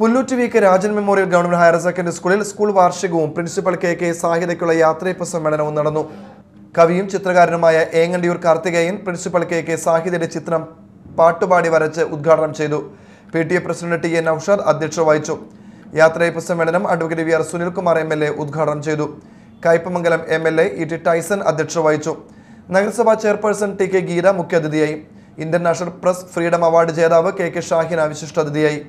Pullut V K Rajan memorial government higher secondary സ്കൂളിൽ school വാർഷികവും principal K K സാഹിതയ്ക്കുള്ള യാത്രയപ്പ് സമ്മേളനവും നടന്നു കവിയും ചിത്രകാരനുമായ Engandiyur Karthikeyan principal K K സാഹിതയുടെ ചിത്രം പാട്ടുപാടി വരച്ച് ഉദ്ഘാടനം ചെയ്തു P T A president T N Aushad അധ്യക്ഷത വഹിച്ചു യാത്രയപ്പ് സമ്മേളനം advocate V R Sunilkumar M L A ഉദ്ഘാടനം ചെയ്തു Kaipamangalam M L A E T Tyson അധ്യക്ഷത വഹിച്ചു നഗരസഭാ ചെയർപേഴ്സൺ ടി കെ ഗീത മുഖ്യാതിഥിയായി Indian national press freedom award ജേതാവ് കെ കെ ഷാഹിന വിശിഷ്ടാതിഥിയായി